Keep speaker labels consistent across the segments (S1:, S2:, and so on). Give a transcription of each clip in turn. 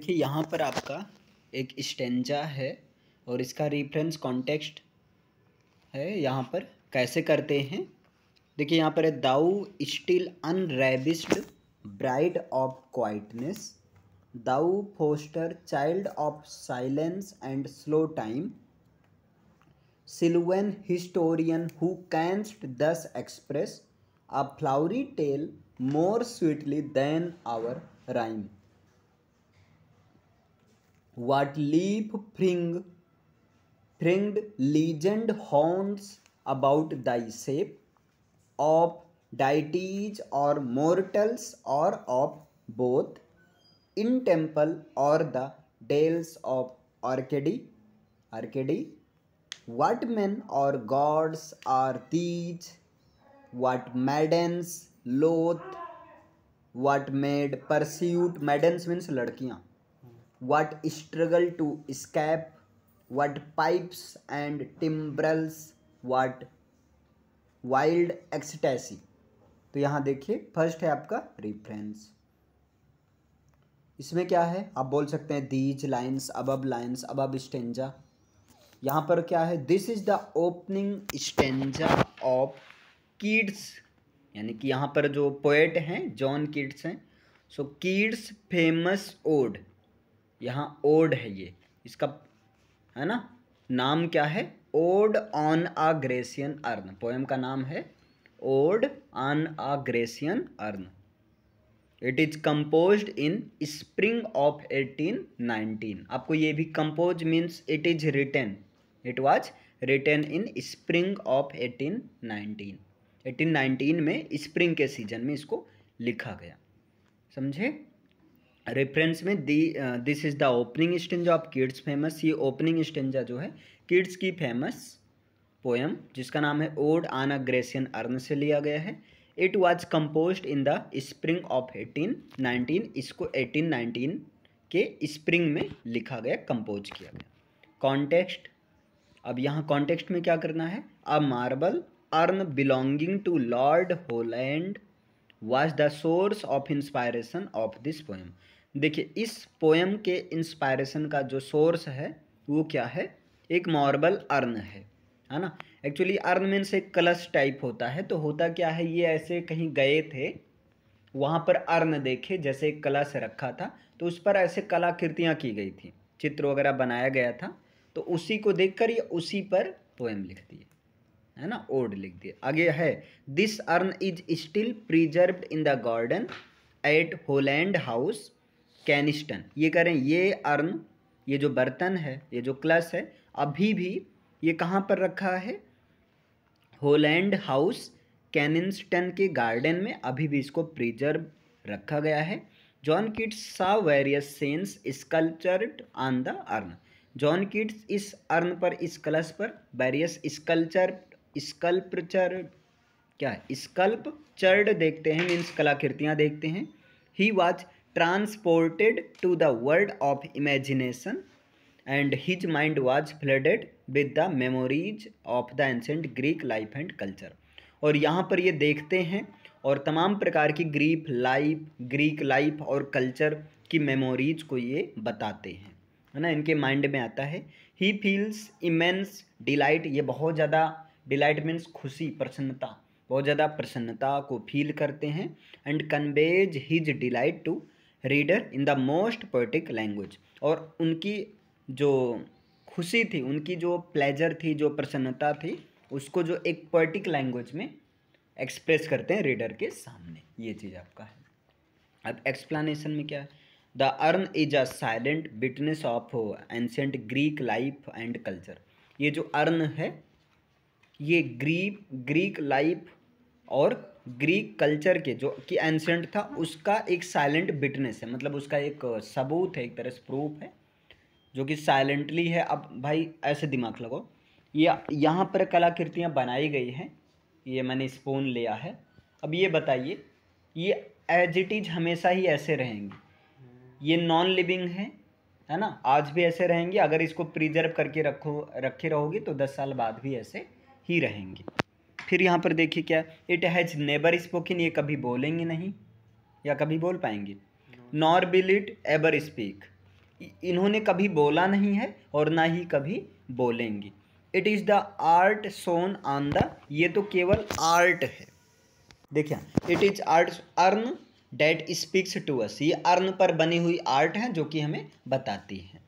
S1: देखिए यहाँ पर आपका एक स्टेंजा है और इसका रिफ्रेंस कॉन्टेक्स्ट है यहाँ पर कैसे करते हैं देखिए यहाँ पर है thou still unravished bride of quietness thou foster child of silence and slow time sylvan historian who canst thus express a flowery tale more sweetly than our rhyme what leaf fring fringed legend haunts about thy shape of deities or mortals or of both in Tempe or the dales of Arcady Arcady what men और gods are these what maidens loth what mad pursuit maidens means लड़कियाँ what struggle to escape what pipes and timbrels what wild ecstasy तो यहाँ देखिए first है आपका reference इसमें क्या है आप बोल सकते हैं these lines A B A B lines A B A B stanza यहाँ पर क्या है this is the opening stanza of Keats यानी कि यहाँ पर जो पोएट हैं जॉन किड्स हैं सो किड्स फेमस ओड यहाँ ओड है ये इसका है ना नाम क्या है ode on a Grecian urn poem का नाम है ode on a Grecian urn it is compose in spring of 1819 आपको ये भी compose means it is written it was written in spring of 1819 1819 में स्प्रिंग के सीजन में इसको लिखा गया समझे रेफरेंस में दी this is the opening stanza of Keats famous ये ओपनिंग स्टेंजा जो है किड्स की फेमस पोएम जिसका नाम है ओड आन अ ग्रेसियन अर्न से लिया गया है it was compose in the spring of eighteen nineteen इसको एटीन नाइनटीन के स्प्रिंग में लिखा गया कंपोज किया गया कॉन्टेक्स्ट अब यहाँ कॉन्टेक्स्ट में क्या करना है a marble urn belonging to Lord Holland was the source of inspiration of this poem देखिए इस पोएम के इंस्पायरेशन का जो सोर्स है वो क्या है एक मॉर्बल अर्न है है ना एक्चुअली अर्न में से कलश टाइप होता है तो होता क्या है ये ऐसे कहीं गए थे वहाँ पर अर्न देखे जैसे एक कलश रखा था तो उस पर ऐसे कलाकृतियाँ की गई थी चित्र वगैरह बनाया गया था तो उसी को देख कर ये उसी पर पोएम लिख दिए है ना ओड लिख दिए आगे है this urn is still preserve in the garden at Holland House Kensington ये कह रहे हैं ये अर्न ये जो बर्तन है ये जो क्लस है अभी भी ये कहाँ पर रखा है होलैंड हाउस कैनिस्टन के गार्डन में अभी भी इसको प्रिजर्व रखा गया है John Keats saw various scenes sculptured on the urn John Keats इस अर्न पर इस क्लस पर वेरियस स्कल्चर स्कल्पचर क्या है स्कल्पचर्ड देखते हैं मीन्स कलाकृतियाँ देखते हैं he watch transported to the world of imagination and his mind was flooded with the memories of the ancient greek life and culture और यहाँ पर ये देखते हैं और तमाम प्रकार की ग्रीक लाइफ ग्रीक लाइफ और कल्चर की मेमोरीज को ये बताते हैं है ना इनके माइंड में आता है ही फील्स इमेंस डिलाइट ये बहुत ज़्यादा डिलाइट मीन्स खुशी प्रसन्नता बहुत ज़्यादा प्रसन्नता को फील करते हैं and conveys his delight to reader in the most poetic language और उनकी जो खुशी थी उनकी जो प्लेजर थी जो प्रसन्नता थी उसको जो एक पोइटिक लैंग्वेज में एक्सप्रेस करते हैं रीडर के सामने ये चीज़ आपका है अब एक्सप्लानेशन में क्या है the urn is a silent witness of ancient Greek life and culture ये जो अर्न है ये ग्रीक ग्रीक लाइफ और ग्रीक कल्चर के जो कि एंसेंट था उसका एक साइलेंट बिटनेस है मतलब उसका एक सबूत है एक तरह से प्रूफ है जो कि साइलेंटली है अब भाई ऐसे दिमाग लगाओ ये यहाँ पर कलाकृतियाँ बनाई गई हैं ये मैंने स्पून लिया है अब ये बताइए ये एज इट इज हमेशा ही ऐसे रहेंगे ये नॉन लिविंग है है ना आज भी ऐसे रहेंगे अगर इसको प्रिजर्व करके रखो रखे रहोगे तो दस साल बाद भी ऐसे ही रहेंगे फिर यहाँ पर देखिए क्या इट हैज़ नेबर स्पोकन ये कभी बोलेंगे नहीं या कभी बोल पाएंगे nor will it ever speak इन्होंने कभी बोला नहीं है और ना ही कभी बोलेंगे it is the art shown on the ये तो केवल आर्ट है देखिए it is art urn that speaks to us ये अर्न पर बनी हुई आर्ट है जो कि हमें बताती है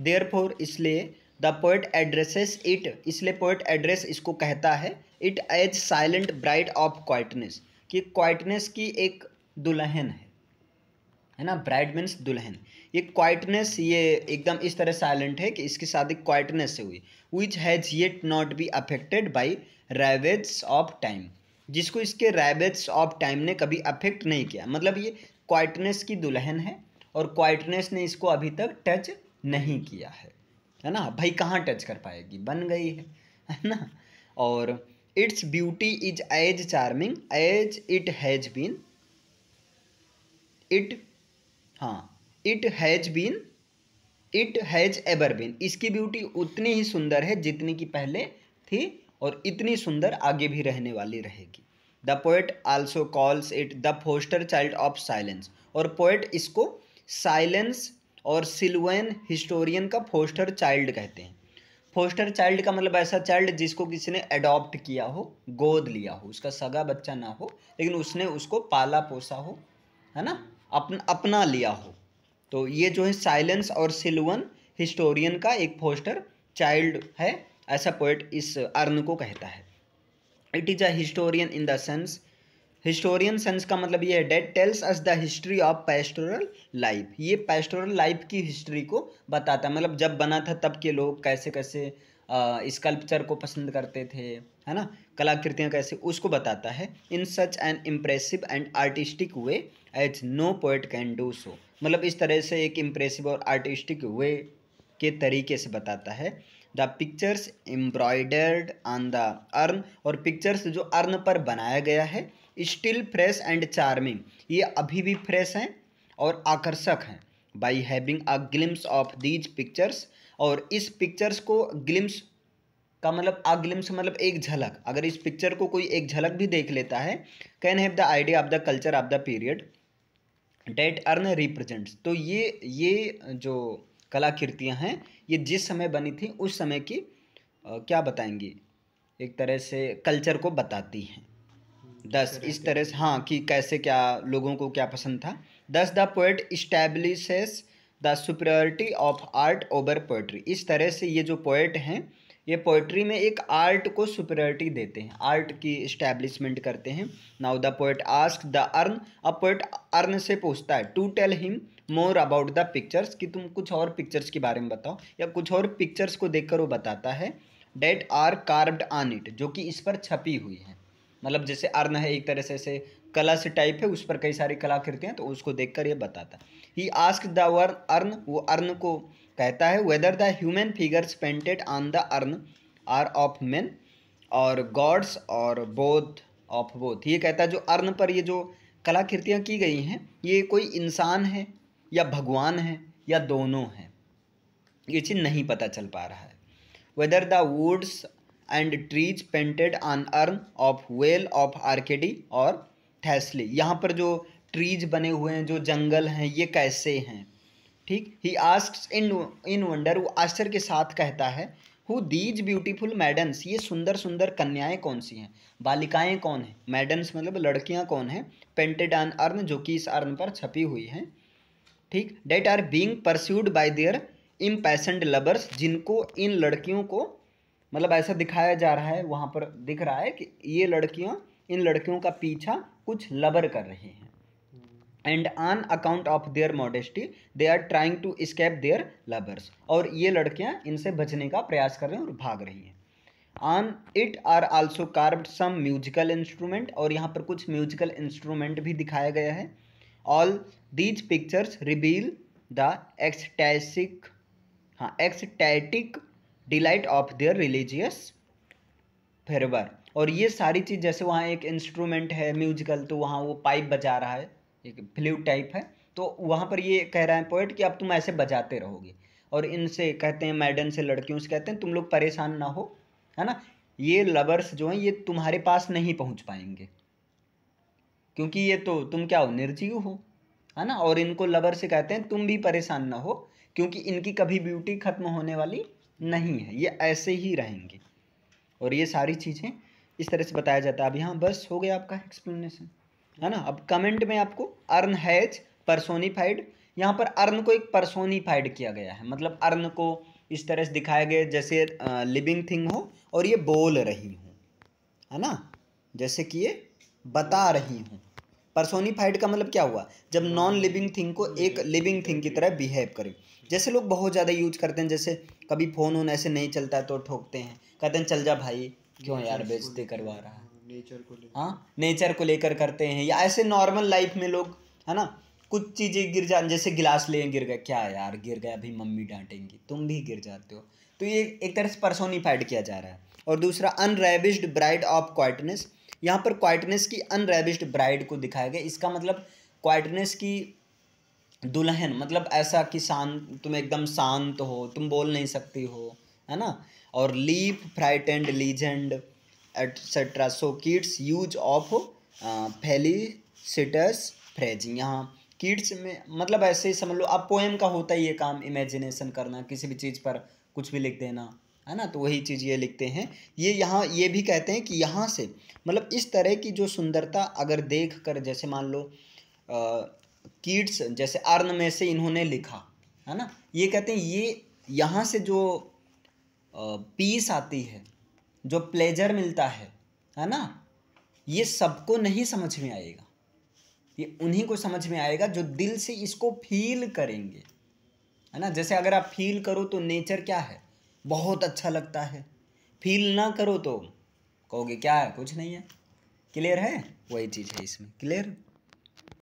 S1: देयर फोर इसलिए द पोएट एड्रेसेस इट इसलिए पोएट एड्रेस इसको कहता है it as silent bride of quietness कि क्वाइटनेस की एक दुल्हन है है ना ब्राइड मीन्स दुल्हन ये क्वाइटनेस ये एकदम इस तरह साइलेंट है कि इसकी शादी क्वाइटनेस से हुई which has yet not be affected by ravages of time जिसको इसके रेबेट्स ऑफ टाइम ने कभी अफेक्ट नहीं किया मतलब ये क्वाइटनेस की दुल्हन है और क्वाइटनेस ने इसको अभी तक टच नहीं किया है है ना भाई कहाँ टच कर पाएगी बन गई है है ना और its beauty is as charming as it has been it हाँ it has been it has ever been इसकी ब्यूटी उतनी ही सुंदर है जितनी की पहले थी और इतनी सुंदर आगे भी रहने वाली रहेगी the poet also calls it the foster child of silence और पोएट इसको साइलेंस और सिलवेन हिस्टोरियन का फोस्टर चाइल्ड कहते हैं फोस्टर चाइल्ड का मतलब ऐसा चाइल्ड जिसको किसी ने अडॉप्ट किया हो गोद लिया हो उसका सगा बच्चा ना हो लेकिन उसने उसको पाला पोसा हो है ना अपन अपना लिया हो तो ये जो है साइलेंस और सिलवन हिस्टोरियन का एक फोस्टर चाइल्ड है ऐसा पोइट इस अर्न को कहता है it is a historian in the sense historian sense का मतलब ये है that tells us the history of pastoral life ये पेस्टोरल लाइफ की हिस्ट्री को बताता है मतलब जब बना था तब के लोग कैसे कैसे स्कल्पचर को पसंद करते थे है ना कलाकृतियाँ कैसे उसको बताता है in such an impressive and artistic way as no poet can do so मतलब इस तरह से एक इम्प्रेसिव और आर्टिस्टिक वे के तरीके से बताता है the pictures embroidered on the urn और पिक्चर्स जो अर्न पर बनाया गया है स्टिल फ्रेश एंड चार्मिंग ये अभी भी फ्रेश हैं और आकर्षक हैं by having a glimpse of these pictures और इस पिक्चर्स को ग्लिम्स का मतलब आ ग्लिम्स मतलब एक झलक अगर इस पिक्चर को कोई एक झलक भी देख लेता है can have the idea of the culture of the period that urn represents तो ये ये जो कलाकृतियाँ हैं ये जिस समय बनी थी उस समय की आ, क्या बताएंगी एक तरह से कल्चर को बताती हैं दस अच्छा, इस अच्छा। तरह से हाँ कि कैसे क्या लोगों को क्या पसंद था दस the poet establishes the superiority of art over poetry इस तरह से ये जो पोएट हैं ये पोइट्री में एक आर्ट को सुपरियरिटी देते हैं आर्ट की इस्टेब्लिशमेंट करते हैं now the poet ask the urn a poet urn से पूछता है to tell him more about the pictures कि तुम कुछ और पिक्चर्स के बारे में बताओ या कुछ और पिक्चर्स को देखकर वो बताता है that are carved on it जो कि इस पर छपी हुई है मतलब जैसे अर्न है एक तरह से ऐसे कला से टाइप है उस पर कई सारी कलाकृतियाँ हैं तो उसको देख कर ये बताता ही आस्क द वर्न अर्न वो अर्न को कहता है whether the human figures painted on the urn are of man और गॉड्स और बोध ऑफ बोथ ये कहता है जो अर्न पर ये जो कलाकृतियाँ की गई हैं ये कोई इंसान है या भगवान है या दोनों हैं ये चीज़ नहीं पता चल पा रहा है whether the woods and trees painted on urn of vale of Arcady और थैसली यहाँ पर जो ट्रीज बने हुए हैं जो जंगल हैं ये कैसे हैं ठीक he ask in in wonder वो आश्चर्य के साथ कहता है हु दीज ब्यूटीफुल मैडन्स ये सुंदर सुंदर कन्याएं कौन सी हैं बालिकाएं कौन हैं मैडन्स मतलब लड़कियां कौन हैं पेंटेड ऑन अर्न जो कि इस अर्न पर छपी हुई हैं ठीक that are being pursued by their impassioned lovers जिनको इन लड़कियों को मतलब ऐसा दिखाया जा रहा है वहाँ पर दिख रहा है कि ये लड़कियाँ इन लड़कियों का पीछा कुछ लबर कर रहे हैं and on account of their modesty they are trying to escape their lovers और ये लड़कियाँ इनसे बचने का प्रयास कर रहे हैं और भाग रही हैं on it are also carved some musical instrument और यहाँ पर कुछ म्यूजिकल इंस्ट्रूमेंट भी दिखाया गया है all these pictures reveal the ecstatic हाँ ecstatic delight of their religious fervour और ये सारी चीज़ जैसे वहाँ एक इंस्ट्रूमेंट है म्यूजिकल तो वहाँ वो पाइप बजा रहा है एक फ्लू टाइप है तो वहाँ पर ये कह रहा है पोइट कि अब तुम ऐसे बजाते रहोगे और इनसे कहते हैं मैडन से लड़कियों से कहते हैं तुम लोग परेशान ना हो है ना ये लवर्स जो हैं ये तुम्हारे पास नहीं पहुँच पाएंगे क्योंकि ये तो तुम क्या हो निर्जीव हो है ना और इनको लवर से कहते हैं तुम भी परेशान ना हो क्योंकि इनकी कभी ब्यूटी खत्म होने वाली नहीं है ये ऐसे ही रहेंगे और ये सारी चीज़ें इस तरह से बताया जाता है अब यहाँ बस हो गया आपका एक्सप्लेनेशन है ना अब कमेंट में आपको अर्न हैज परसोनीफाइड यहाँ पर अर्न को एक परसोनीफाइड किया गया है मतलब अर्न को इस तरह से दिखाया गया जैसे लिविंग थिंग हो और ये बोल रही हूँ है ना जैसे कि ये बता रही हूँ पर्सोनीफाइड का मतलब क्या हुआ जब नॉन लिविंग थिंग को एक लिविंग थिंग की तरह बिहेव करें जैसे लोग बहुत ज़्यादा यूज करते हैं जैसे कभी फ़ोन वोन ऐसे नहीं चलता है तो ठोकते हैं कहते हैं चल जा भाई क्यों यार बेचते करवा रहा है नेचर हाँ, को हाँ नेचर को लेकर करते हैं या ऐसे नॉर्मल लाइफ में लोग है ना कुछ चीज़ें गिर जा जैसे गिलास ले गिर गए क्या यार गिर गए अभी मम्मी डांटेंगी तुम भी गिर जाते हो तो ये एक तरह से पर्सोनीफाइड किया जा रहा है और दूसरा अनरेविस्ड ब्राइड ऑफ क्वाइटनेस यहाँ पर क्वाइटनेस की अनरेबिस्ड ब्राइड को दिखाया गया इसका मतलब क्वाइटनेस की दुल्हन मतलब ऐसा कि शांत तुम एकदम शांत हो तुम बोल नहीं सकती हो है ना और leaf fringed legend etcetera so Keats use of सिटस फ्रेज यहाँ किड्स में मतलब ऐसे ही समझ लो अब पोएम का होता ही ये काम इमेजिनेशन करना किसी भी चीज़ पर कुछ भी लिख देना है ना तो वही चीज़ ये लिखते हैं ये यहाँ ये भी कहते हैं कि यहाँ से मतलब इस तरह की जो सुंदरता अगर देख कर जैसे मान लो कीट्स जैसे अर्न में से इन्होंने लिखा है ना ये कहते हैं ये यहाँ से जो पीस आती है जो प्लेजर मिलता है है ना ये सबको नहीं समझ में आएगा ये उन्हीं को समझ में आएगा जो दिल से इसको फील करेंगे है ना जैसे अगर आप फील करो तो नेचर क्या है बहुत अच्छा लगता है फील ना करो तो कहोगे क्या है कुछ नहीं है क्लियर है वही चीज़ है इसमें क्लियर